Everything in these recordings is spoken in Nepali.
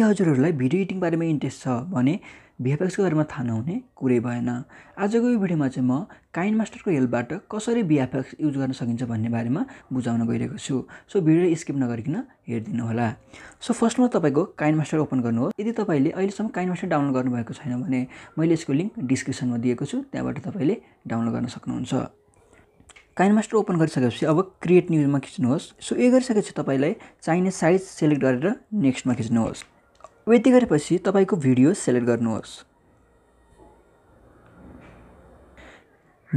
यदि हजुरहरूलाई भिडियो एडिटिङ बारेमा इन्ट्रेस्ट छ भने भिएफएक्सको बारेमा थाहा नहुने कुरै भएन आजको यो भिडियोमा चाहिँ म काइन मास्टरको हेल्पबाट कसरी भिएफएक्स युज गर्न सकिन्छ भन्ने बारेमा बुझाउन गइरहेको छु सो भिडियो स्किप नगरिकन हेरिदिनु होला सो फर्स्टमा तपाईँको काइन मास्टर ओपन गर्नुहोस् यदि तपाईँले अहिलेसम्म काइन मास्टर डाउनलोड गर्नुभएको छैन भने मैले यसको लिङ्क डिस्क्रिप्सनमा दिएको छु त्यहाँबाट तपाईँले डाउनलोड गर्न सक्नुहुन्छ काइन मास्टर ओपन गरिसकेपछि अब क्रिएट न्युजमा खिच्नुहोस् सो यो गरिसकेपछि तपाईँलाई चाहिने साइज सेलेक्ट गरेर नेक्स्टमा खिच्नुहोस् यति गरेपछि तपाईँको भिडियो सेलेक्ट गर्नुहोस्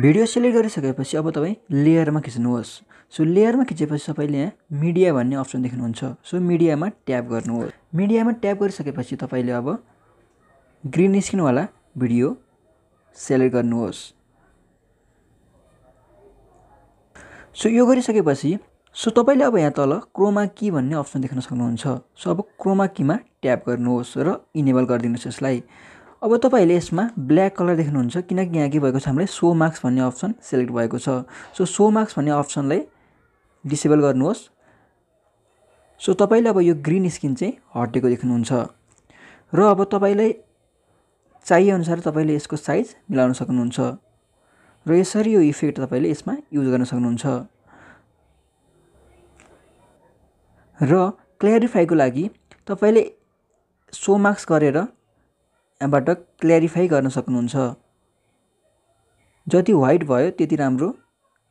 भिडियो सेलेक्ट गरिसकेपछि अब तपाईँ लेयरमा खिच्नुहोस् सो लेयरमा खिचेपछि तपाईँले यहाँ मिडिया भन्ने अप्सन देख्नुहुन्छ सो मिडियामा ट्याप गर्नुहोस् मिडियामा ट्याप गरिसकेपछि तपाईँले अब ग्रिन स्क्रिनवाला भिडियो सेलेक्ट गर्नुहोस् सो यो गरिसकेपछि सो तपाईँले अब यहाँ तल क्रोमा की भन्ने अप्सन देख्न सक्नुहुन्छ सो अब क्रोमा कीमा ट्याप गर्नुहोस् र इनेबल गरिदिनुहोस् यसलाई अब तपाईँले यसमा ब्ल्याक कलर देख्नुहुन्छ किनकि यहाँ के भएको छ हामीले सो मार्क्स भन्ने अप्सन सेलेक्ट भएको छ सो सो मार्क्स भन्ने अप्सनलाई डिसेबल गर्नुहोस् सो तपाईँले अब यो ग्रिन स्किन चाहिँ हटेको देख्नुहुन्छ र अब तपाईँलाई चाहिएअनुसार तपाईँले यसको साइज मिलाउन सक्नुहुन्छ र यसरी यो इफेक्ट तपाईँले यसमा युज गर्न सक्नुहुन्छ र क्ल्यारिफाईको लागि तपाईँले सो मार्क्स गरेर यहाँबाट क्ल्यारिफाई गर्न सक्नुहुन्छ जति वाइट भयो त्यति राम्रो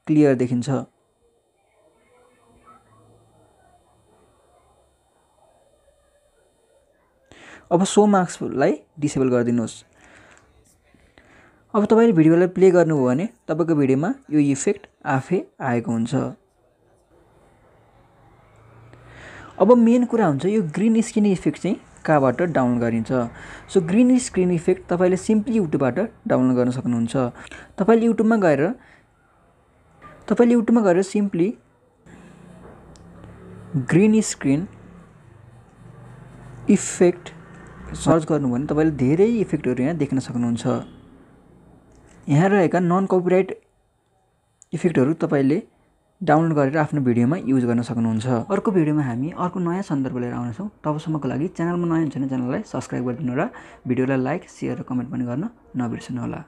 क्लियर देखिन्छ अब सो मार्क्सलाई डिसेबल गरिदिनुहोस् अब तपाईँले भिडियोलाई प्ले गर्नुभयो भने तपाईँको भिडियोमा यो इफेक्ट आफै आएको हुन्छ अब मेन कुरा हुन्छ यो ग्रिन स्क्रिन इफेक्ट चाहिँ कहाँबाट डाउनलोड गरिन्छ सो ग्रिन स्क्रिन इफेक्ट तपाईँले सिम्पली युट्युबबाट डाउनलोड गर्न सक्नुहुन्छ तपाईँले युट्युबमा गएर तपाईँले युट्युबमा गएर simply green screen effect search गर्नुभयो भने तपाईँले धेरै इफेक्टहरू यहाँ देख्न सक्नुहुन्छ यहाँ रहेका नन कपिराइट इफेक्टहरू तपाईँले डाउनलोड गरेर आफ्नो भिडियोमा युज गर्न सक्नुहुन्छ अर्को भिडियोमा हामी अर्को नयाँ सन्दर्भ लिएर आउनेछौँ तबसम्मको लागि च्यानलमा नयाँ हुन्छ भने च्यानललाई सब्सक्राइब गरिदिनु र भिडियोलाई लाइक सेयर र कमेन्ट पनि गर्न नबिर्सनु होला